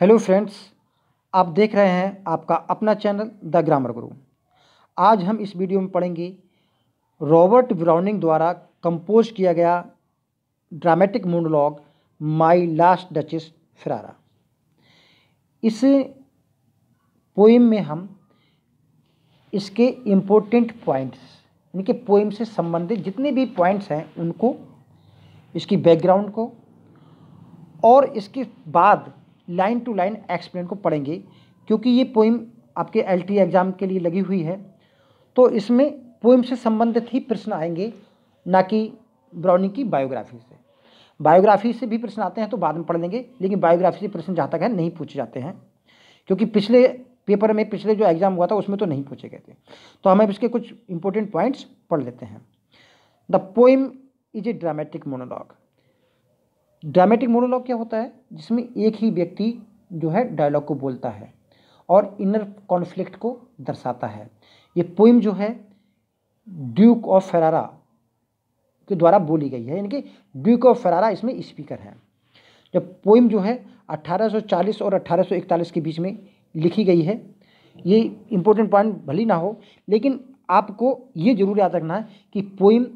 hello friends आप देख रहे हैं आपका अपना चैनल द ग्रामर गुरु आज हम इस वीडियो में पढ़ेंगे रॉबर्ट ब्राउनिंग द्वारा कंपोज किया गया dramatic monologue my last duchess Ferrara इस पोइम में हम इसके इम्पोर्टेंट पॉइंट्स इनके पोइम से संबंधित जितने भी पॉइंट्स हैं उनको इसकी बैकग्राउंड को और इसके बाद लाइन टू लाइन एक्सप्लेन को पढ़ेंगे क्योंकि ये पोइम आपके एल एग्ज़ाम e के लिए लगी हुई है तो इसमें पोइम से संबंधित ही प्रश्न आएंगे ना कि ब्राउनिंग की बायोग्राफी से बायोग्राफी से भी प्रश्न आते हैं तो बाद में पढ़ लेंगे लेकिन बायोग्राफी से प्रश्न जहाँ तक है नहीं पूछे जाते हैं क्योंकि पिछले पेपर में पिछले जो एग्ज़ाम हुआ था उसमें तो नहीं पूछे गए थे तो हम अब इसके कुछ इंपॉर्टेंट पॉइंट्स पढ़ लेते हैं the poem is a dramatic monologue dramatic monologue क्या होता है जिसमें एक ही व्यक्ति जो है डायलॉग को बोलता है और इनर कॉन्फ्लिक्ट को दर्शाता है ये पोइम जो है ड्यूक ऑफ फरारा के द्वारा बोली गई है यानी कि ड्यूक ऑफ फ़रारा इसमें स्पीकर है जब पोइम जो है 1840 और 1841 के बीच में लिखी गई है ये इम्पोर्टेंट पॉइंट भली ना हो लेकिन आपको ये जरूर याद रखना है कि पोइम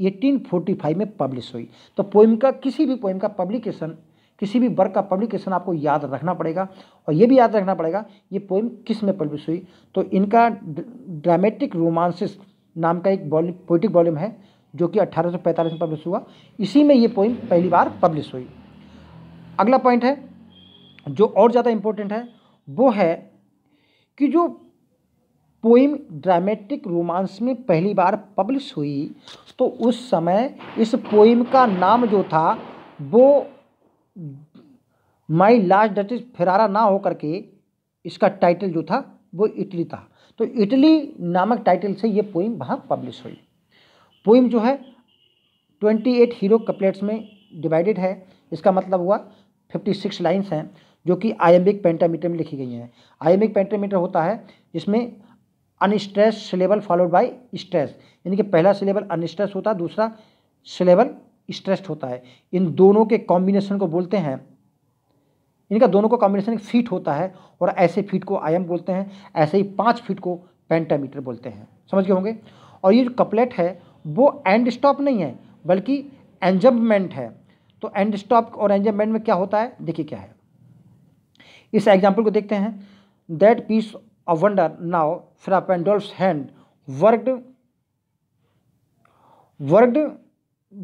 1845 में पब्लिश हुई तो पोइम का किसी भी पोइम का पब्लिकेशन किसी भी वर्ग का पब्लिकेशन आपको याद रखना पड़ेगा और ये भी याद रखना पड़ेगा ये पोइम किस में पब्लिश हुई तो इनका ड्रामेटिक रोमांसिस नाम का एक वॉल्यूम पोइटिक वॉल्यूम है जो कि 1845 में पब्लिश हुआ इसी में ये पोइम पहली बार पब्लिश हुई अगला पॉइंट है जो और ज़्यादा इम्पोर्टेंट है वो है कि जो पोइम ड्रामेटिक रोमांस में पहली बार पब्लिश हुई तो उस समय इस पोइम का नाम जो था वो माई लास्ट डटिस फिरारा ना होकर के इसका टाइटल जो था वो इटली था तो इटली नामक टाइटल से ये पोइम वहाँ पब्लिश हुई पोइम जो है ट्वेंटी एट हीरो कपलेट्स में डिवाइडेड है इसका मतलब हुआ फिफ्टी सिक्स लाइन्स हैं जो कि आयम्बिक पेंटामीटर में लिखी गई हैं आयम्बिक पेंटामीटर होता है जिसमें unstress syllable followed by stress यानी कि पहला सिलेबल अनस्ट्रेस होता है दूसरा सिलेबल स्ट्रेस्ड होता है इन दोनों के कॉम्बिनेशन को बोलते हैं इनका दोनों का कॉम्बिनेशन फीट होता है और ऐसे फीट को आयम बोलते हैं ऐसे ही पाँच फीट को पेंटामीटर बोलते हैं समझ गए होंगे और ये जो कपलेट है वो एंड स्टॉप नहीं है बल्कि एंजमेंट है तो एंड स्टॉप और एंजमेंट में क्या होता है देखिए क्या है इस एग्जाम्पल को देखते हैं that piece a wonder now Frapandolf's hand worked worked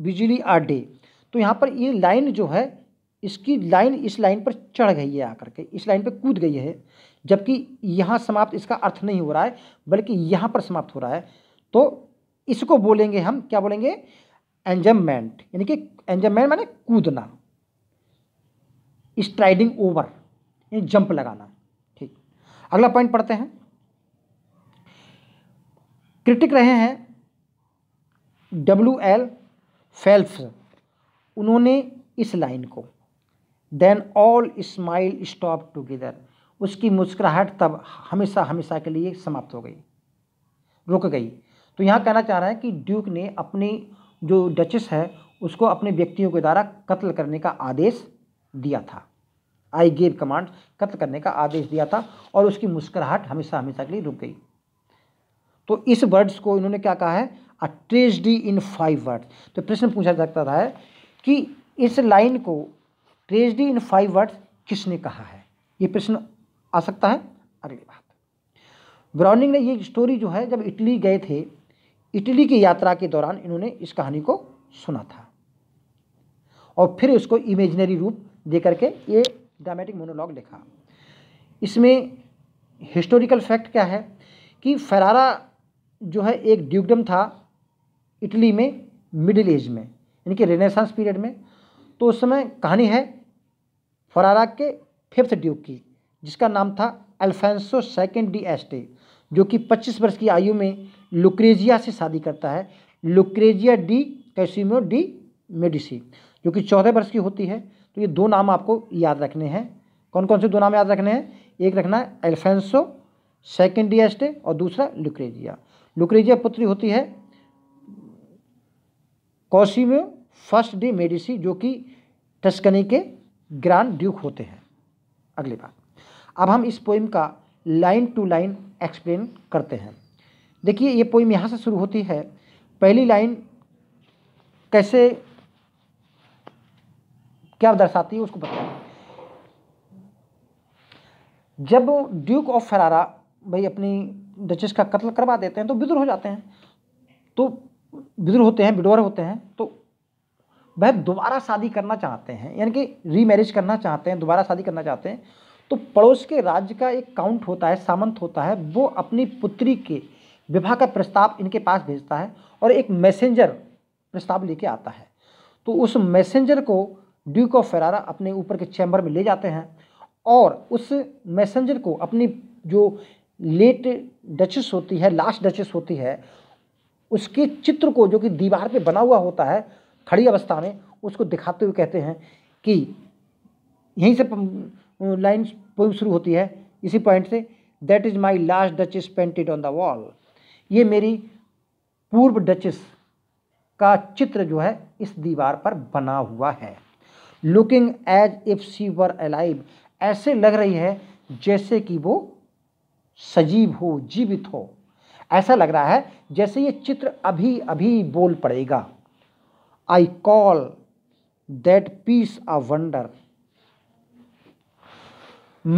busily a day तो यहाँ पर ये लाइन जो है इसकी लाइन इस लाइन पर चढ़ गई है आकर के इस लाइन पर कूद गई है जबकि यहाँ समाप्त इसका अर्थ नहीं हो रहा है बल्कि यहाँ पर समाप्त हो रहा है तो इसको बोलेंगे हम क्या बोलेंगे एंजमेंट यानी कि एंजमेंट माने कूदना स्ट्राइडिंग ओवर यानी जंप लगाना अगला पॉइंट पढ़ते हैं क्रिटिक रहे हैं डब्ल्यू एल फेल्फ उन्होंने इस लाइन को then all smile stop together उसकी मुस्कुराहट तब हमेशा हमेशा के लिए समाप्त हो गई रुक गई तो यहाँ कहना चाह रहा है कि ड्यूक ने अपनी जो डचेस है उसको अपने व्यक्तियों के द्वारा कत्ल करने का आदेश दिया था आई गेव कमांड कत्ल करने का आदेश दिया था और उसकी मुस्कुराहट हमेशा हमेशा के लिए रुक गई तो इस वर्ड्स को इन्होंने क्या कहा है a tragedy in five words तो प्रश्न पूछा जाता है कि इस लाइन को ट्रेजडी इन फाइव वर्ड्स किसने कहा है ये प्रश्न आ सकता है अगली बात ब्राउनिंग ने ये स्टोरी जो है जब इटली गए थे इटली की यात्रा के दौरान इन्होंने इस कहानी को सुना था और फिर उसको इमेजनरी रूप दे करके ये ड्रामेटिक मोनोलॉग लिखा इसमें हिस्टोरिकल फैक्ट क्या है कि फरारा जो है एक ड्यूगडम था इटली में मिडिल एज में यानी कि रेनेसांस पीरियड में तो उस समय कहानी है फरारा के फिफ्थ ड्यूक की जिसका नाम था अल्फेंसो सेकेंड डी एस्टे जो कि 25 वर्ष की आयु में लुक्रेजिया से शादी करता है Lucrezia di Cosimo de Medici जो कि चौदह वर्ष की होती है तो ये दो नाम आपको याद रखने हैं कौन कौन से दो नाम याद रखने हैं एक रखना है एल्फेंसो सेकेंड डिएस्टे और दूसरा लुक्रेजिया लुक्रेजिया पुत्री होती है कौशिमो फर्स्ट डी मेडिसी जो कि टस्कनी के ग्रांड ड्यूक होते हैं अगली बात अब हम इस पोइम का लाइन टू लाइन एक्सप्लेन करते हैं देखिए ये पोइम यहाँ से शुरू होती है पहली लाइन कैसे क्या दर्शाती है उसको बताएंगे जब ड्यूक ऑफ फरारा भाई अपनी डचेस का कत्ल करवा देते हैं तो विद्रोह हो जाते हैं तो विद्रोह होते हैं विडोर होते हैं तो वह दोबारा शादी करना चाहते हैं यानी कि रीमैरिज करना चाहते हैं दोबारा शादी करना चाहते हैं तो पड़ोस के राज्य का एक काउंट होता है सामंत होता है वो अपनी पुत्री के विवाह का प्रस्ताव इनके पास भेजता है और एक मैसेंजर प्रस्ताव लेके आता है तो उस मैसेंजर को ड्यूक ऑफ फेरारा अपने ऊपर के चैम्बर में ले जाते हैं और उस मैसेंजर को अपनी जो लेट डचेस होती है लास्ट डचेस होती है उसके चित्र को जो कि दीवार पे बना हुआ होता है खड़ी अवस्था में उसको दिखाते हुए कहते हैं कि यहीं से लाइन पोइम शुरू होती है इसी पॉइंट से that is my last duchess painted on the wall ये मेरी पूर्व डचेस का चित्र जो है इस दीवार पर बना हुआ है looking as if she were alive ऐसे लग रही है जैसे कि वो सजीव हो जीवित हो ऐसा लग रहा है जैसे ये चित्र अभी अभी बोल पड़ेगा I call that piece a wonder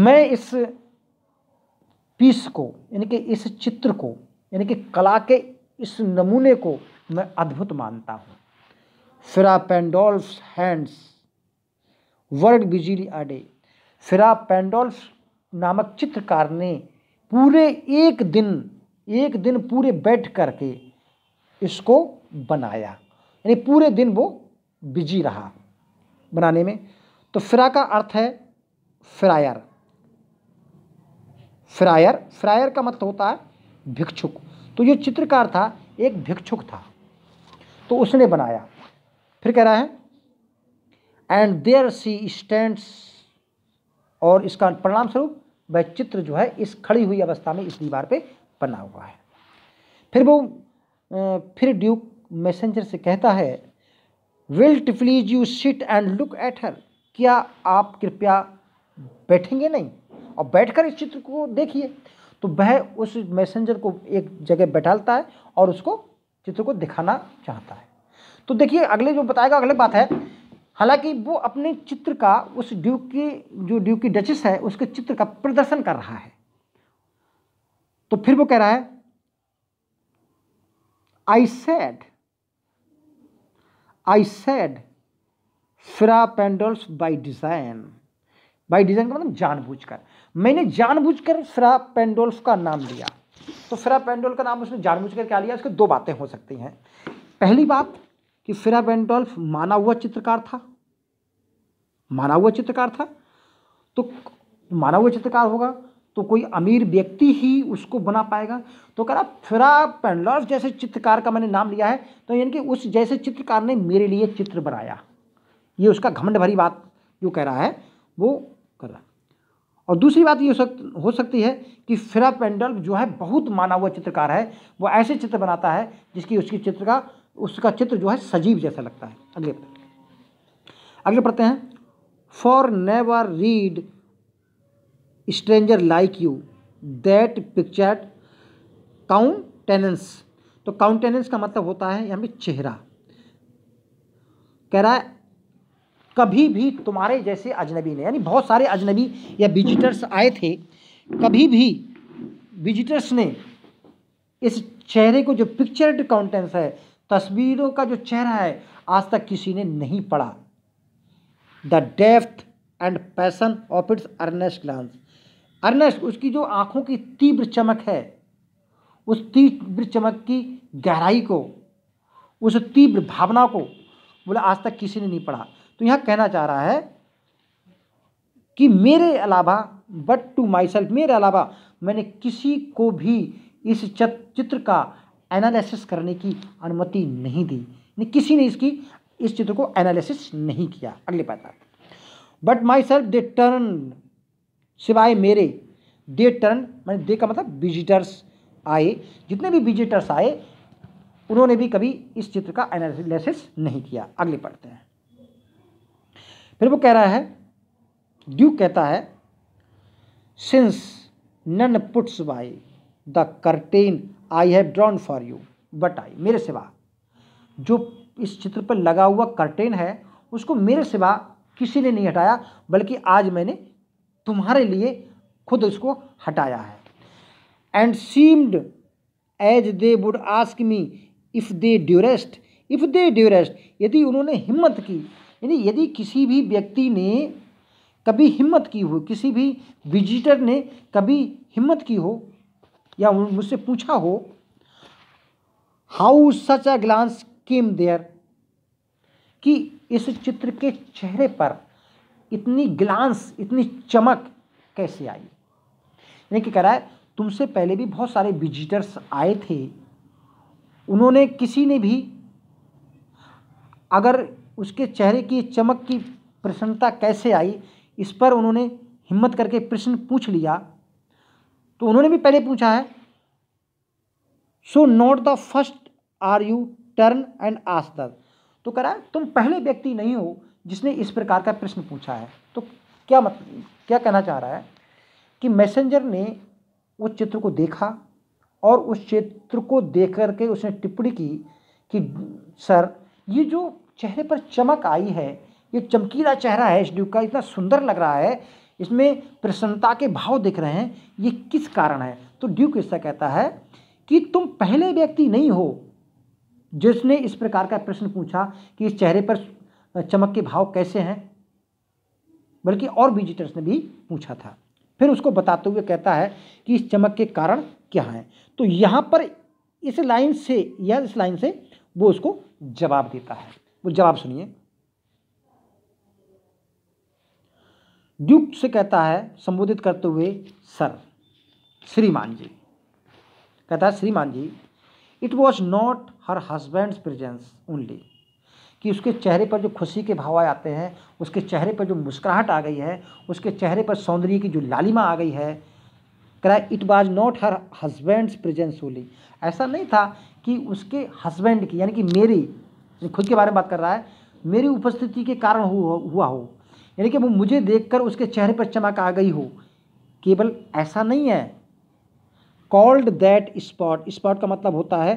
मैं इस पीस को यानी कि इस चित्र को यानी कि कला के इस नमूने को मैं अद्भुत मानता हूँ फिरा पेंडोल्फ हैंड्स वर्ड बिजली आडे फिरा पेंडोल्फ नामक चित्रकार ने पूरे एक दिन एक दिन पूरे बैठ करके इसको बनाया यानी पूरे दिन वो बिजी रहा बनाने में तो फ्रा का अर्थ है फ्रायर फ्रायर फ्रायर का मतलब होता है भिक्षुक तो ये चित्रकार था एक भिक्षुक था तो उसने बनाया फिर कह रहा है एंड देयर सी स्टैंड्स और इसका परिणाम स्वरूप वह चित्र जो है इस खड़ी हुई अवस्था में इस दीवार पे बना हुआ है फिर वो फिर ड्यूक मैसेंजर से कहता है will't please you sit and look at her क्या आप कृपया बैठेंगे नहीं और बैठकर इस चित्र को देखिए तो वह उस मैसेंजर को एक जगह बैठाता है और उसको चित्र को दिखाना चाहता है तो देखिए अगले जो बताएगा अगले बात है हालांकि वो अपने चित्र का उस ड्यूक की जो ड्यूक की डचेस है उसके चित्र का प्रदर्शन कर रहा है तो फिर वो कह रहा है I said I said Fra Pandolf's by design by design का मतलब जानबूझकर मैंने जानबूझकर फ्रा पेंडोल्फ का नाम लिया तो फ्रा पेंडोल का नाम उसने जानबूझकर क्या लिया उसके दो बातें हो सकती हैं पहली बात कि फ्रा बेंडोल्फ माना हुआ चित्रकार था माना हुआ चित्रकार था तो माना हुआ चित्रकार होगा तो कोई अमीर व्यक्ति ही उसको बना पाएगा तो कह रहा फिरा पेंडोल्फ जैसे चित्रकार का मैंने नाम लिया है तो यानी कि उस जैसे चित्रकार ने मेरे लिए चित्र बनाया ये उसका घमंड भरी बात जो कह रहा है वो कर रहा और दूसरी बात ये सक, हो सकती है कि फिरा पेंडल्फ जो है बहुत माना हुआ चित्रकार है वो ऐसे चित्र बनाता है जिसकी उसकी चित्र का उसका चित्र जो है सजीव जैसा लगता है अगले पढ़ते अगले पढ़ते हैं for never read stranger like you that picture countenance तो काउंटेनेंस का मतलब होता है यहाँ पे चेहरा कह रहा है कभी भी तुम्हारे जैसे अजनबी ने यानी बहुत सारे अजनबी या विजिटर्स आए थे कभी भी विजिटर्स ने इस चेहरे को जो पिक्चर्ड काउंटेंस है तस्वीरों का जो चेहरा है आज तक किसी ने नहीं पढ़ा the depth and passion of its earnest glance earnest उसकी जो आंखों की तीव्र चमक है उस तीव्र चमक की गहराई को उस तीव्र भावना को बोले आज तक किसी ने नहीं पढ़ा तो यहाँ कहना चाह रहा है कि मेरे अलावा बट टू माई सेल्फ मेरे अलावा मैंने किसी को भी इस चित्र का एनालिसिस करने की अनुमति नहीं दी किसी ने इसकी इस चित्र को एनालिसिस नहीं किया अगले पैदा but myself they turn सिवाय मेरे दे टर्न मैंने दे का मतलब विजिटर्स आए जितने भी विजिटर्स आए उन्होंने भी कभी इस चित्र का एनालिसिस नहीं किया अगले पढ़ते हैं फिर वो कह रहा है ड्यूक कहता है since none puts by the curtain I have drawn for you but I मेरे सिवा जो इस चित्र पर लगा हुआ कर्टेन है उसको मेरे सिवा किसी ने नहीं हटाया बल्कि आज मैंने तुम्हारे लिए खुद उसको हटाया है and seemed as they would ask me if they durst if they durst यदि उन्होंने हिम्मत की यानी यदि किसी भी व्यक्ति ने कभी हिम्मत की हो किसी भी विजिटर ने कभी हिम्मत की हो या मुझसे पूछा हो how such a glance came there कि इस चित्र के चेहरे पर इतनी ग्लांस इतनी चमक कैसे आई यानी कि कह रहा है तुमसे पहले भी बहुत सारे विजिटर्स आए थे उन्होंने किसी ने भी अगर उसके चेहरे की चमक की प्रसन्नता कैसे आई इस पर उन्होंने हिम्मत करके प्रश्न पूछ लिया तो उन्होंने भी पहले पूछा है so not the first are you turn and ask the तो करा तुम पहले व्यक्ति नहीं हो जिसने इस प्रकार का प्रश्न पूछा है तो क्या मत क्या कहना चाह रहा है कि मैसेंजर ने उस चित्र को देखा और उस चित्र को देख करके उसने टिप्पणी की कि सर ये जो चेहरे पर चमक आई है ये चमकीला चेहरा है इस ड्यूक का इतना सुंदर लग रहा है इसमें प्रसन्नता के भाव दिख रहे हैं ये किस कारण है तो ड्यूक ऐसा कहता है कि तुम पहले व्यक्ति नहीं हो जिसने इस प्रकार का प्रश्न पूछा कि इस चेहरे पर चमक के भाव कैसे हैं बल्कि और विजिटर्स ने भी पूछा था फिर उसको बताते हुए कहता है कि इस चमक के कारण क्या हैं तो यहाँ पर इस लाइन से या इस लाइन से वो उसको जवाब देता है वो जवाब सुनिए ड्यूक से कहता है संबोधित करते हुए सर श्रीमान जी कहता है श्रीमान जी it was not her husband's presence only कि उसके चेहरे पर जो खुशी के भाव आते हैं उसके चेहरे पर जो मुस्कुराहट आ गई है उसके चेहरे पर सौंदर्य की जो लालिमा आ गई है कराए it was not her husband's presence only ऐसा नहीं था कि उसके हस्बैंड की यानी कि मेरी खुद के बारे में बात कर रहा है मेरी उपस्थिति के कारण हुआ हो यानी कि वो मुझे देखकर उसके चेहरे पर चमक आ गई हो केवल ऐसा नहीं है कॉल्ड दैट स्पॉट स्पॉट का मतलब होता है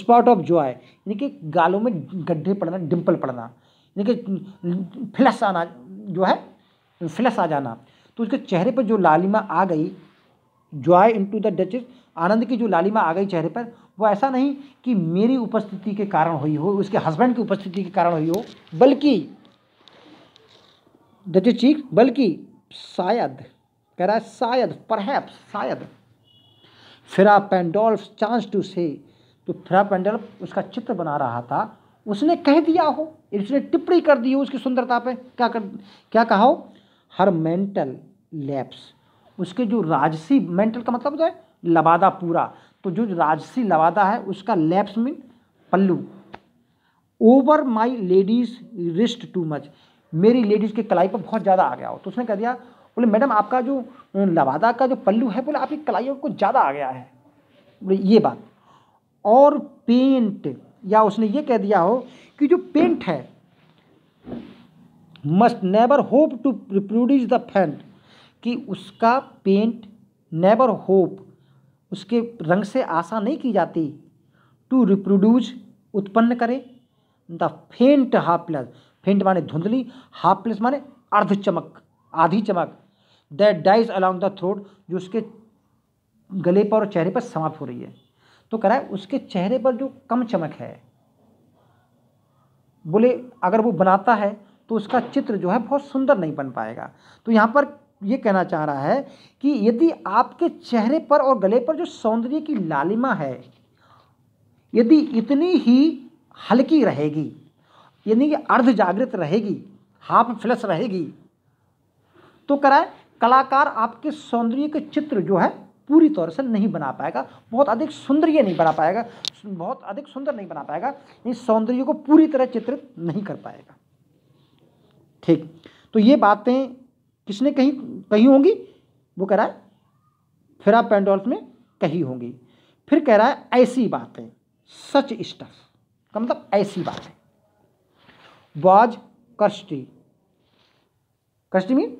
स्पॉट ऑफ जॉय यानी कि गालों में गड्ढे पड़ना डिम्पल पड़ना यानी कि फ्लस आना जो है फ्लस आ जाना तो उसके चेहरे पर जो लालिमा आ गई joy into the Dutch आनंद की जो लालिमा आ गई चेहरे पर वो ऐसा नहीं कि मेरी उपस्थिति के कारण हुई हो उसके हस्बैंड की उपस्थिति के कारण हुई हो बल्कि दट इज चीक बल्कि शायद कह रहा है शायद परहैप्स शायद फ्रा पेंडोल्फ चांस टू से तो फिरा पेंडोल्फ उसका चित्र बना रहा था उसने कह दिया हो उसने टिप्पणी कर दी हो उसकी सुंदरता पे क्या कर क्या कहा हो हर मेंटल लैप्स उसके जो राजसी मेंटल का मतलब तो है लबादा पूरा तो जो राजसी लबादा है उसका लैप्स मीन पल्लू over my lady's wrist too much मेरी लेडीज़ की कलाई पर बहुत ज़्यादा आ गया हो तो उसने कह दिया बोले मैडम आपका जो लवादा का जो पल्लू है बोले आपकी कलाइयों को ज़्यादा आ गया है बोले ये बात और पेंट या उसने ये कह दिया हो कि जो पेंट है must never hope to produce the faint कि उसका पेंट नेवर होप उसके रंग से आशा नहीं की जाती टू रिप्रोड्यूस उत्पन्न करे द फेंट हाफ प्लस फेंट माने धुंधली हाफ प्लेस माने अर्ध चमक आधी चमक that dies along the throat जो उसके गले पर और चेहरे पर समाप्त हो रही है तो कह रहा है उसके चेहरे पर जो कम चमक है बोले अगर वो बनाता है तो उसका चित्र जो है बहुत सुंदर नहीं बन पाएगा तो यहाँ पर ये कहना चाह रहा है कि यदि आपके चेहरे पर और गले पर जो सौंदर्य की लालिमा है यदि इतनी ही हल्की रहेगी यानी कि अर्ध जागृत रहेगी हाफ फ्लस रहेगी तो कराए कलाकार आपके सौंदर्य के चित्र जो है पूरी तौर से नहीं बना पाएगा बहुत अधिक सौंदर्य नहीं बना पाएगा बहुत अधिक सुंदर नहीं बना पाएगा इस सौंदर्य को पूरी तरह चित्रित नहीं कर पाएगा ठीक तो ये बातें किसने कही कही होंगी वो कह रहा है फिरा पेंडोल्फ में कही होंगी फिर कह रहा है ऐसी बातें सच स्टफ का मतलब ऐसी बातें वाज कष्टी कष्टी मीन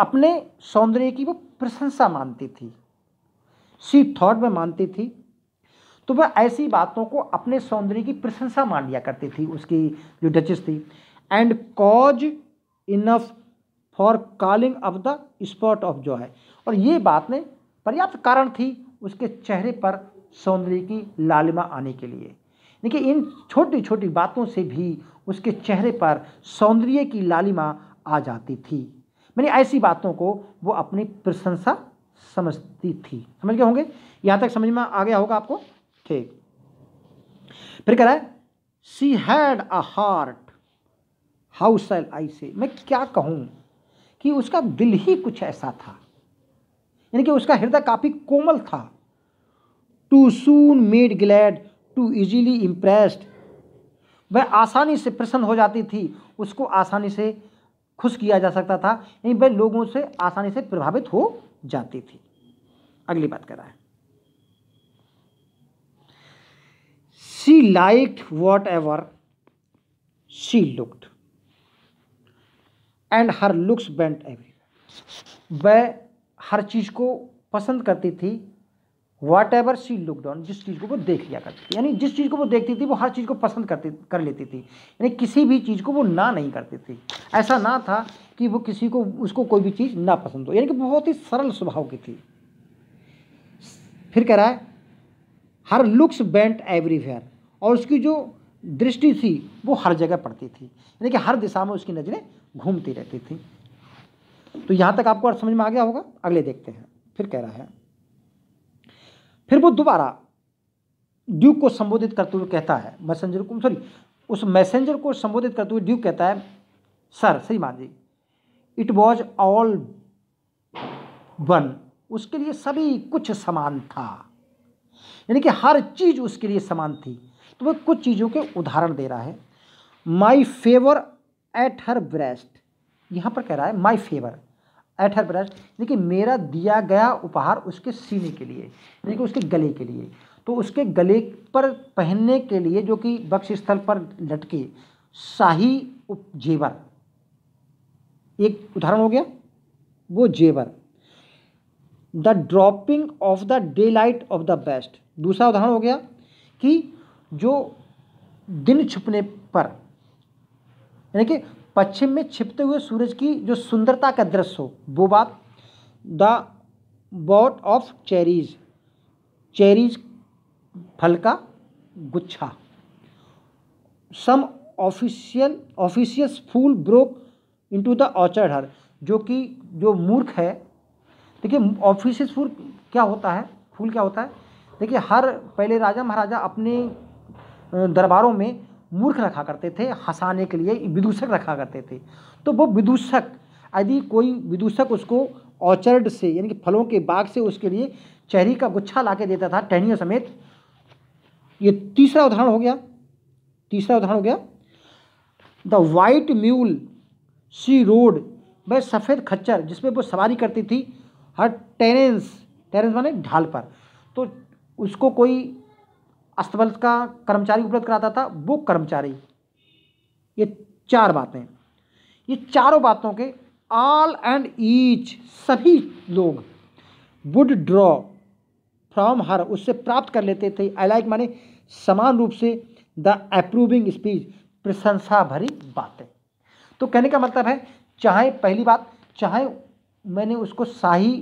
अपने सौंदर्य की वो प्रशंसा मानती थी सी थॉट में मानती थी तो वह ऐसी बातों को अपने सौंदर्य की प्रशंसा मान लिया करती थी उसकी जो डचेस थी and cause enough for calling off the spot of जो है और ये बात ने पर्याप्त कारण थी उसके चेहरे पर सौंदर्य की लालिमा आने के लिए देखिए इन छोटी छोटी बातों से भी उसके चेहरे पर सौंदर्य की लालिमा आ जाती थी मैंने ऐसी बातों को वो अपनी प्रशंसा समझती थी समझ गए होंगे यहाँ तक समझ में आ गया होगा आपको ठीक फिर कह रहा है she had a heart how shall I say मैं क्या कहूँ कि उसका दिल ही कुछ ऐसा था यानी कि उसका हृदय काफ़ी कोमल था too soon made glad too easily impressed वह आसानी से प्रसन्न हो जाती थी उसको आसानी से खुश किया जा सकता था यानी वह लोगों से आसानी से प्रभावित हो जाती थी अगली बात कर रहा है she like whatever she looked and her looks went every वह हर चीज़ को पसंद करती थी whatever she look down जिस चीज़ को वो देख लिया करती थी यानी जिस चीज़ को वो देखती थी वो हर चीज़ को पसंद करती कर लेती थी यानी किसी भी चीज़ को वो ना नहीं करती थी ऐसा ना था कि वो किसी को उसको कोई भी चीज़ ना पसंद हो यानी कि बहुत ही सरल स्वभाव की थी फिर कह रहा है हर लुक्स बेंट एवरीवेयर और उसकी जो दृष्टि थी वो हर जगह पड़ती थी यानी कि हर दिशा में उसकी नज़रें घूमती रहती थी तो यहाँ तक आपको अर्थ समझ में आ गया होगा अगले देखते हैं फिर कह रहा है फिर वो दोबारा ड्यूक को संबोधित करते हुए कहता है मैसेंजर को सॉरी उस मैसेंजर को संबोधित करते हुए ड्यूक कहता है सर सही मान जी इट वॉज ऑल वन उसके लिए सभी कुछ समान था यानी कि हर चीज़ उसके लिए समान थी तो वह कुछ चीज़ों के उदाहरण दे रहा है my favour at her breast यहाँ पर कह रहा है माई फेवर एठर ब्रश यानी कि मेरा दिया गया उपहार उसके सीने के लिए यानी कि उसके गले के लिए तो उसके गले पर पहनने के लिए जो कि बक्ष स्थल पर लटके शाही जेवर एक उदाहरण हो गया वो जेवर the dropping of the daylight of the west दूसरा उदाहरण हो गया कि जो दिन छुपने पर यानी कि पश्चिम में छिपते हुए सूरज की जो सुंदरता का दृश्य हो वो बात the bough of cherries cherries फल का गुच्छा some official officious fool broke into the orchard her जो कि जो मूर्ख है देखिए ऑफिशियस फूल क्या होता है फूल क्या होता है देखिए हर पहले राजा महाराजा अपने दरबारों में मूर्ख रखा करते थे हंसाने के लिए विदूषक रखा करते थे तो वो विदूषक यदि कोई विदूषक उसको ऑर्चर्ड से यानी कि फलों के बाग से उसके लिए चेहरी का गुच्छा ला के देता था टहनियों समेत ये तीसरा उदाहरण हो गया तीसरा उदाहरण हो गया the white mule she rode वह सफ़ेद खच्चर जिसमें वो सवारी करती थी हर टेरेंस टेरेंस माने ढाल पर तो उसको कोई अस्तबल का कर्मचारी उपलब्ध कराता था वो कर्मचारी ये चार बातें ये चारों बातों के ऑल एंड ईच सभी लोग वुड ड्रॉ फ्रॉम हर उससे प्राप्त कर लेते थे आई लाइक माने समान रूप से द अप्रूविंग स्पीच प्रशंसा भरी बातें तो कहने का मतलब है चाहे पहली बात चाहे मैंने उसको शाही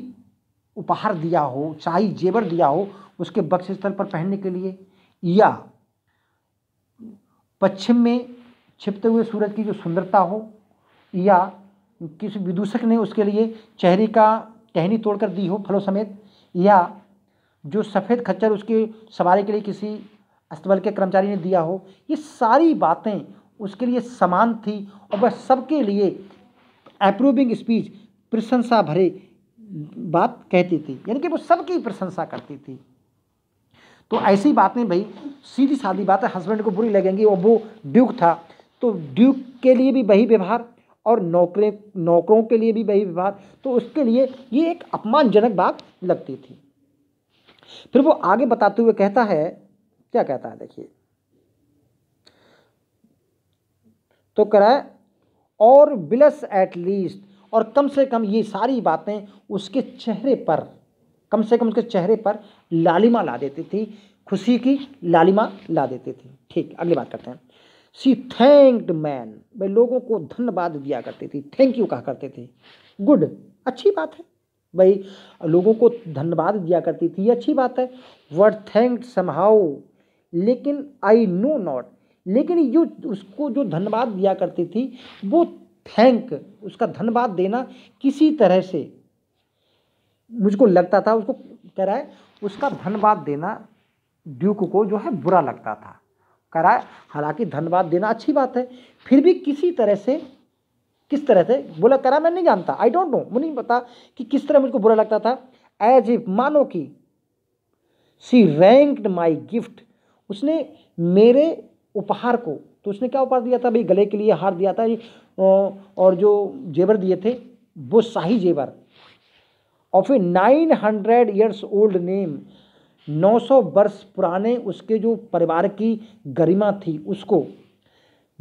उपहार दिया हो शाही जेवर दिया हो उसके बक्स स्थल पर पहनने के लिए या पश्चिम में छिपते हुए सूरज की जो सुंदरता हो या किसी विदूषक ने उसके लिए चेहरे का टहनी तोड़कर दी हो फलों समेत या जो सफ़ेद खच्चर उसके सवारी के लिए किसी अस्तबल के कर्मचारी ने दिया हो ये सारी बातें उसके लिए समान थी और वह सबके लिए अप्रूविंग स्पीच प्रशंसा भरे बात कहती थी यानी कि वो सबकी प्रशंसा करती थी तो ऐसी बात नहीं भाई सीधी सादी बात है हस्बैंड को बुरी लगेंगी और वो ड्यूक था तो ड्यूक के लिए भी वही व्यवहार और नौकरे नौकरों के लिए भी वही व्यवहार तो उसके लिए ये एक अपमानजनक बात लगती थी फिर वो आगे बताते हुए कहता है क्या कहता है देखिए तो कह रहा है और बिलस एट लीस्ट और कम से कम ये सारी बातें उसके चेहरे पर कम से कम उसके चेहरे पर लालिमा ला देती थी खुशी की लालिमा ला देती थी ठीक अगली बात करते हैं सी थैंक्ड मैन भाई लोगों को धन्यवाद दिया करती थी थैंक यू कहा करते थे गुड अच्छी बात है भाई लोगों को धन्यवाद दिया करती थी अच्छी बात है वर थैंक्ड समहाउ लेकिन आई नो नॉट लेकिन जो उसको जो धन्यवाद दिया करती थी वो थैंक उसका धन्यवाद देना किसी तरह से मुझको लगता था उसको कह रहा है उसका धन्यवाद देना ड्यूक को जो है बुरा लगता था कह रहा है हालांकि धन्यवाद देना अच्छी बात है फिर भी किसी तरह से किस तरह से बोला कह रहा मैं नहीं जानता आई डोंट नो मुझे नहीं पता कि किस तरह मुझको बुरा लगता था एज ए मानो कि सी रैंक्ड माई गिफ्ट उसने मेरे उपहार को तो उसने क्या उपहार दिया था भाई गले के लिए हार दिया था और जो जेवर दिए थे वो शाही जेवर of a nine hundred years old name 900 वर्ष पुराने उसके जो परिवार की गरिमा थी उसको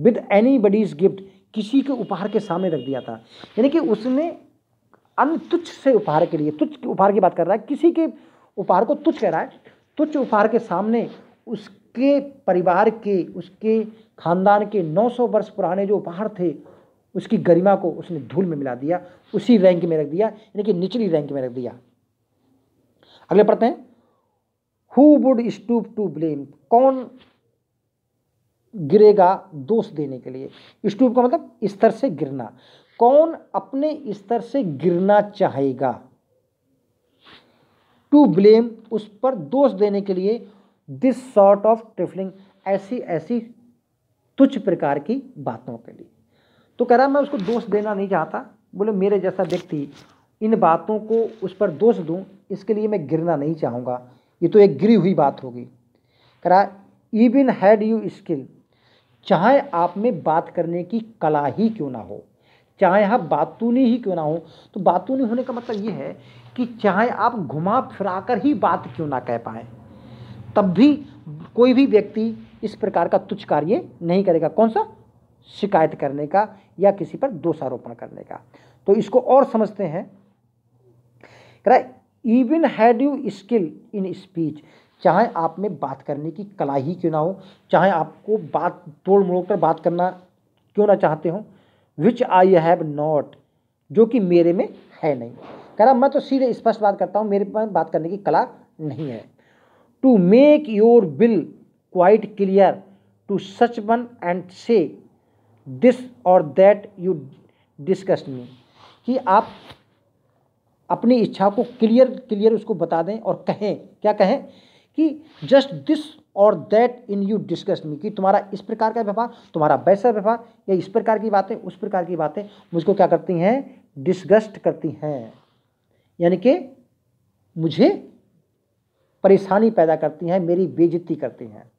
विद एनी बडीज गिफ्ट किसी के उपहार के सामने रख दिया था यानी कि उसने अन्य तुच्छ से उपहार के लिए तुच्छ उपहार की बात कर रहा है किसी के उपहार को तुच्छ कह रहा है तुच्छ उपहार के सामने उसके परिवार के उसके खानदान के 900 वर्ष पुराने जो उपहार थे उसकी गरिमा को उसने धूल में मिला दिया उसी रैंक में रख दिया यानी कि निचली रैंक में रख दिया अगले पढ़ते हैं who would stoop to blame कौन गिरेगा दोष देने के लिए स्टूप का मतलब स्तर से गिरना कौन अपने स्तर से गिरना चाहेगा टू ब्लेम उस पर दोष देने के लिए दिस सॉर्ट ऑफ ट्रिफलिंग ऐसी ऐसी तुच्छ प्रकार की बातों के लिए तो कह रहा मैं उसको दोष देना नहीं चाहता बोले मेरे जैसा व्यक्ति इन बातों को उस पर दोष दूँ इसके लिए मैं गिरना नहीं चाहूँगा ये तो एक गिरी हुई बात होगी कह रहा इवन हैड यू स्किल चाहे आप में बात करने की कला ही क्यों ना हो चाहे आप बातूनी ही क्यों ना हो तो बातूनी होने का मतलब ये है कि चाहे आप घुमा फिरा कर ही बात क्यों ना कह पाएँ तब भी कोई भी व्यक्ति इस प्रकार का तुच्छ कार्य नहीं करेगा कौन सा शिकायत करने का या किसी पर दोषारोपण करने का तो इसको और समझते हैं कह even had you skill in speech चाहे आप में बात करने की कला ही क्यों ना हो चाहे आपको बात तोड़ मोड़ कर बात करना क्यों ना चाहते हो विच आई हैव नॉट जो कि मेरे में है नहीं कह रहा मैं तो सीधे स्पष्ट बात करता हूँ मेरे पास बात करने की कला नहीं है to make your will quite clear to such one and say this or that you disgust me कि आप अपनी इच्छा को क्लियर क्लियर उसको बता दें और कहें क्या कहें कि just this or that in you disgust me कि तुम्हारा इस प्रकार का व्यवहार तुम्हारा वैसा व्यवहार या इस प्रकार की बातें उस प्रकार की बातें मुझको क्या करती हैं डिस्गस्ट करती हैं यानी कि मुझे परेशानी पैदा करती हैं मेरी बेजती करती हैं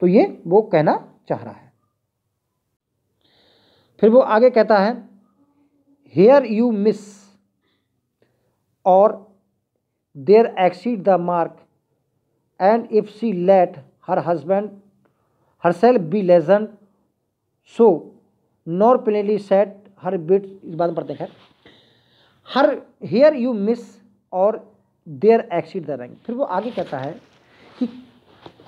तो ये वो कहना चाह रहा है फिर वो आगे कहता है here you miss or there exceed the mark and if she let her husband herself be legend so nor plainly set her bit इस बात पर देखें her here you miss or there exceed the rank फिर वो आगे कहता है कि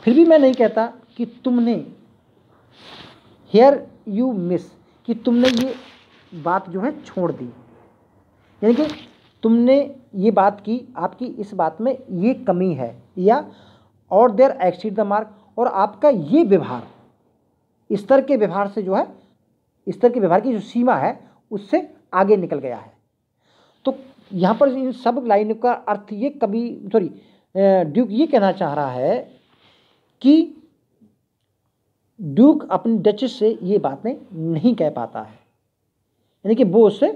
फिर भी मैं नहीं कहता कि तुमने हेयर यू मिस कि तुमने ये बात जो है छोड़ दी यानी कि तुमने ये बात की आपकी इस बात में ये कमी है या और देर एक्सीड द मार्क और आपका ये व्यवहार स्तर के व्यवहार से जो है स्तर के व्यवहार की जो सीमा है उससे आगे निकल गया है तो यहाँ पर इन सब लाइनों का अर्थ ये कभी सॉरी ड्यूक ये कहना चाह रहा है कि ड्यूक अपनी डचेस से ये बातें नहीं कह पाता है यानी कि वो उससे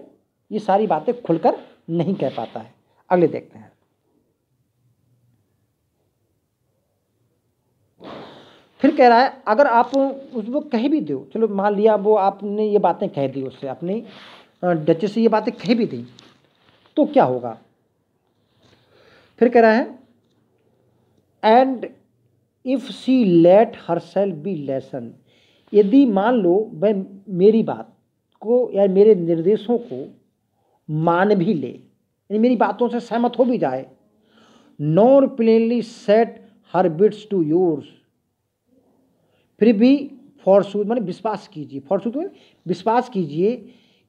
ये सारी बातें खुलकर नहीं कह पाता है अगले देखते हैं फिर कह रहा है अगर आप उसको कह भी दो चलो मान लिया वो आपने ये बातें कह दी उससे अपने डचे से ये बातें कह भी दी तो क्या होगा फिर कह रहा है and if she let herself be lesson यदि मान लो वह मेरी बात को या मेरे निर्देशों को मान भी ले यानी मेरी बातों से सहमत हो भी जाए nor plainly set her bits to yours फिर भी फॉरसूद मैंने विश्वास कीजिए फॉरसूद मैंने तो विश्वास कीजिए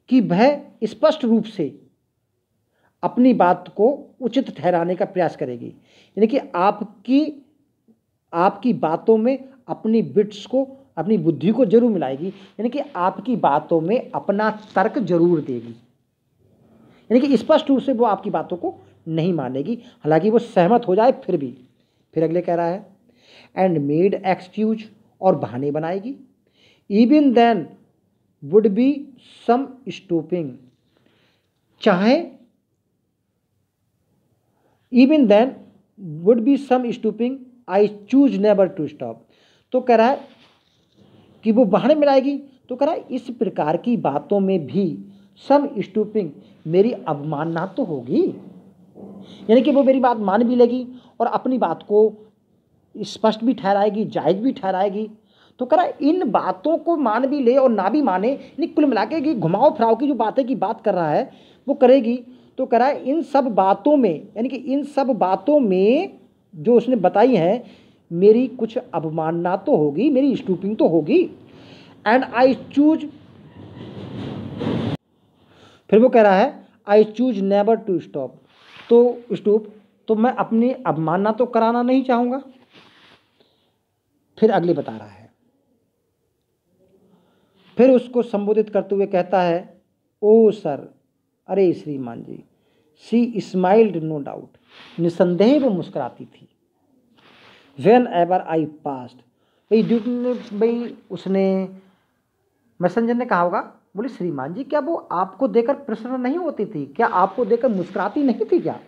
कि वह स्पष्ट रूप से अपनी बात को उचित ठहराने का प्रयास करेगी यानी कि आपकी आपकी बातों में अपनी बिट्स को अपनी बुद्धि को जरूर मिलाएगी यानी कि आपकी बातों में अपना तर्क जरूर देगी यानी कि स्पष्ट रूप से वो आपकी बातों को नहीं मानेगी हालांकि वो सहमत हो जाए फिर भी फिर अगले कह रहा है एंड मेड एक्सक्यूज और बहाने बनाएगी even then would be some stooping चाहे even then would be some stooping I choose never to stop तो कह रहा है कि वो बहाने मिलाएगी तो कह रहा है इस प्रकार की बातों में भी सम स्टूपिंग मेरी अवमानना तो होगी यानी कि वो मेरी बात मान भी लेगी और अपनी बात को स्पष्ट भी ठहराएगी जायज भी ठहराएगी तो रहा है इन बातों को मान भी ले और ना भी माने यानी कुल मिला के कि घुमाओ फिराओ की जो बातें की बात कर रहा है वो करेगी तो कह रहा है इन सब बातों में यानी कि इन सब बातों में जो उसने बताई हैं मेरी कुछ अवमानना तो होगी मेरी स्टूपिंग तो होगी एंड आई चूज फिर वो कह रहा है I choose never to stop to stoop तो मैं अपनी अवमानना तो कराना नहीं चाहूँगा फिर अगले बता रहा है फिर उसको संबोधित करते हुए कहता है ओ सर अरे श्रीमान जी सी स्माइल्ड नो डाउट निसंदेह वो मुस्कुराती थी वेन एवर आई पास्ट भाई ड्यूटी ने भाई उसने मैसेंजर ने कहा होगा बोले श्रीमान जी क्या वो आपको देखकर प्रसन्न नहीं होती थी क्या आपको देखकर मुस्कुराती नहीं थी क्या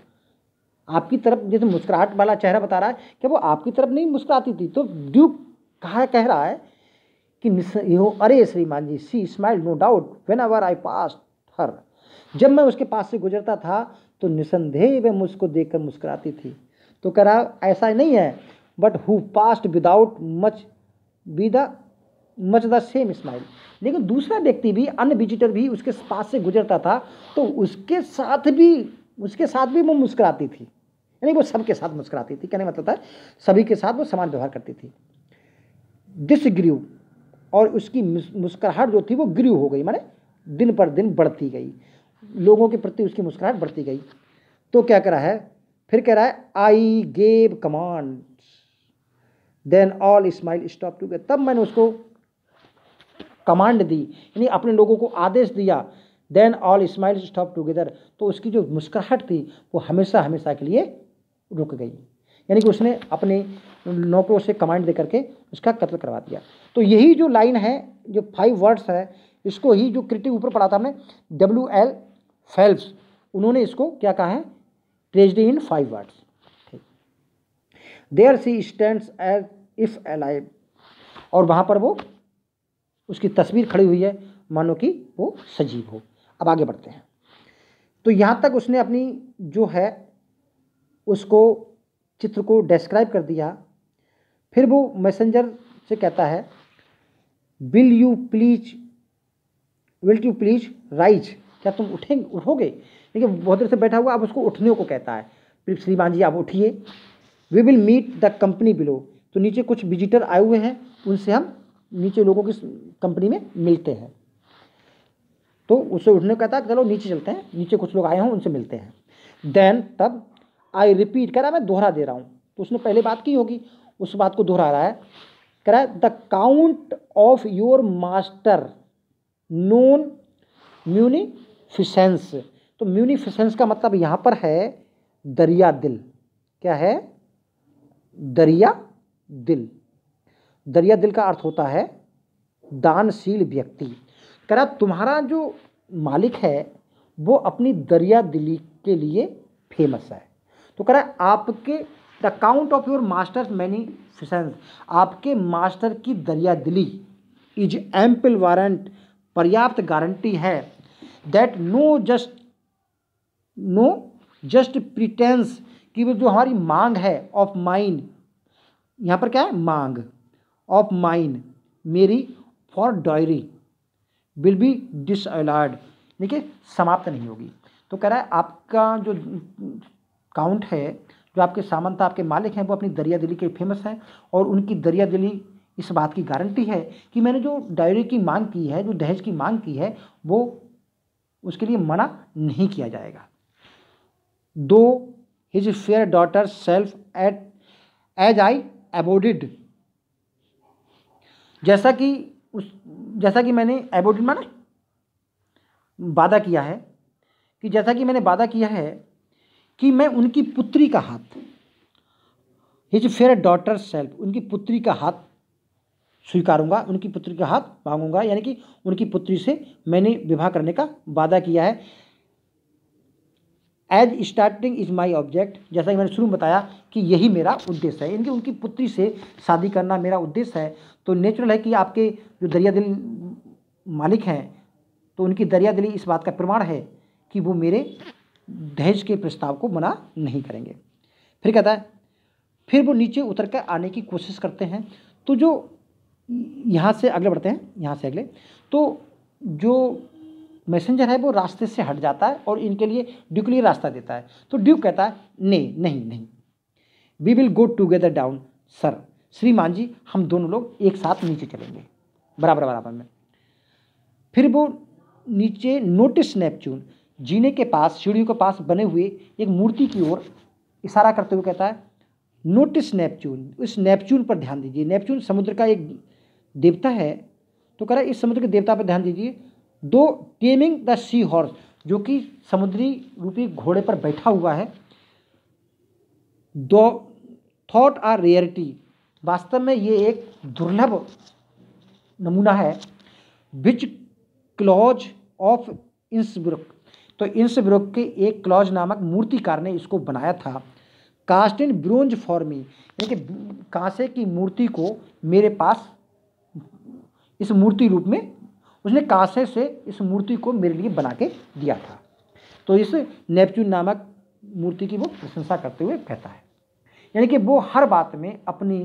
आपकी तरफ जैसे मुस्कुराहट वाला चेहरा बता रहा है क्या वो आपकी तरफ नहीं मुस्कुराती थी तो ड्यूक कहा कह रहा है कि यो अरे श्रीमान जी she smile no doubt whenever I pass her जब मैं उसके पास से गुजरता था तो निसंदेह वह मुझको कर मुस्कुराती थी तो कह रहा ऐसा नहीं है but who passed without much be the much the same smile लेकिन दूसरा व्यक्ति भी अन्य विजिटर भी उसके पास से गुजरता था तो उसके साथ भी उसके साथ भी वो मुस्कुराती थी यानी वो सबके साथ मुस्कुराती थी कहने मतलब था सभी के साथ वो समान व्यवहार करती थी डिसग्रीव और उसकी मुस्कुराहट जो थी वो ग्रीव हो गई माने दिन पर दिन बढ़ती गई लोगों के प्रति उसकी मुस्कुराहट बढ़ती गई तो क्या रहा है फिर कह रहा है I gave command then all smile stop to तब मैंने उसको कमांड दी यानी अपने लोगों को आदेश दिया then all smile stop together तो उसकी जो मुस्कुराहट थी वो हमेशा हमेशा के लिए रुक गई यानी कि उसने अपने नौकरों से कमांड दे करके उसका कत्ल करवा दिया तो यही जो लाइन है जो फाइव वर्ड्स है इसको ही जो क्रिटिक ऊपर पढ़ा था हमने डब्ल्यू एल फेल्प्स उन्होंने इसको क्या कहा है ट्रेजडी इन फाइव वर्ड्स ठीक there she stand as if alive और वहाँ पर वो उसकी तस्वीर खड़ी हुई है मानो कि वो सजीव हो अब आगे बढ़ते हैं तो यहाँ तक उसने अपनी जो है उसको चित्र को डिस्क्राइब कर दिया फिर वो मैसेंजर से कहता है will you please will you please rise क्या तुम उठेंगे उठोगे लेकिन बहुत देर से बैठा हुआ अब उसको उठने को कहता है फिर श्रीमान जी आप उठिए we will meet the company below तो नीचे कुछ विजिटर आए हुए हैं उनसे हम नीचे लोगों की कंपनी में मिलते हैं तो उसे उठने को कहता है चलो नीचे चलते हैं नीचे कुछ लोग आए हों उनसे मिलते हैं देन तब आई रिपीट कह रहा है मैं दोहरा दे रहा हूँ तो उसने पहले बात की होगी उस बात को दोहरा रहा है कह रहा है the count of your master known म्यूनी म्यूनिफिसेंस तो म्यूनिफिसेंस का मतलब यहाँ पर है दरिया दिल क्या है दरिया दिल दरिया दिल का अर्थ होता है दानशील व्यक्ति कह रहा तुम्हारा जो मालिक है वो अपनी दरिया दिली के लिए फेमस है तो कह रहा आपके the account of your master's munificence आपके मास्टर की दरिया दिली इज एम्पल वारंट पर्याप्त गारंटी है that no just no just pretence कि वो जो हमारी मांग है ऑफ माइन यहाँ पर क्या है मांग ऑफ माइन मेरी फॉर डायरी विल बी डिस देखिए समाप्त नहीं होगी तो कह रहा है आपका जो काउंट है जो आपके सामंत आपके मालिक हैं वो अपनी दरिया दिली के फेमस हैं और उनकी दरिया दिली इस बात की गारंटी है कि मैंने जो डायरी की मांग की है जो दहेज की मांग की है वो उसके लिए मना नहीं किया जाएगा though his fair daughter self at as I avowed जैसा कि उस जैसा कि मैंने एबोडिड माना वादा किया है कि जैसा कि मैंने वादा किया है कि मैं उनकी पुत्री का हाथ हिज फेयर डॉटर सेल्फ उनकी पुत्री का हाथ स्वीकारूंगा उनकी पुत्री का हाथ मांगूंगा यानी कि उनकी पुत्री से मैंने विवाह करने का वादा किया है as starting is my object जैसा कि मैंने शुरू में बताया कि यही मेरा उद्देश्य है यानी कि उनकी पुत्री से शादी करना मेरा उद्देश्य है तो नेचुरल है कि आपके जो दरिया दिल मालिक हैं तो उनकी दरिया दिली इस बात का प्रमाण है कि वो मेरे दहेज के प्रस्ताव को मना नहीं करेंगे फिर कहता है फिर वो नीचे उतर कर आने की कोशिश करते हैं तो जो यहाँ से अगले बढ़ते हैं यहाँ से अगले तो जो मैसेंजर है वो रास्ते से हट जाता है और इनके लिए ड्यू के लिए रास्ता देता है तो ड्यू कहता है ने नहीं नहीं we will go together down sir श्रीमान जी हम दोनों लोग एक साथ नीचे चलेंगे बराबर बराबर में फिर वो नीचे नोटिस नेपच्यून जीने के पास सीढ़ियों के पास बने हुए एक मूर्ति की ओर इशारा करते हुए कहता है नोटिस नेपच्यून उस नेपच्यून पर ध्यान दीजिए नेपच्यून समुद्र का एक देवता है तो कह रहा है इस समुद्र के देवता पर ध्यान दीजिए दो टेमिंग द सी हॉर्स जो कि समुद्री रूपी घोड़े पर बैठा हुआ है दो थॉट आर रियरिटी वास्तव में ये एक दुर्लभ नमूना है विच क्लॉज ऑफ इंसब्रुक तो इंसब्रुक के एक क्लॉज नामक मूर्तिकार ने इसको बनाया था cast in bronze for me यानी कि कांसे की मूर्ति को मेरे पास इस मूर्ति रूप में उसने कांसे से इस मूर्ति को मेरे लिए बना के दिया था तो इस नेपच्यून नामक मूर्ति की वो प्रशंसा करते हुए कहता है यानी कि वो हर बात में अपनी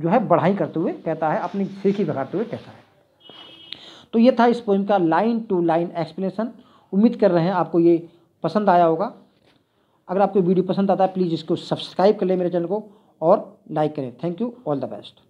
जो है बढ़ाई करते हुए कहता है अपनी सीखी बघाते हुए कहता है तो ये था इस पोइम का लाइन टू लाइन एक्सप्लेनेशन उम्मीद कर रहे हैं आपको ये पसंद आया होगा अगर आपको वीडियो पसंद आता है प्लीज़ इसको सब्सक्राइब कर लें मेरे चैनल को और लाइक करें thank you all the best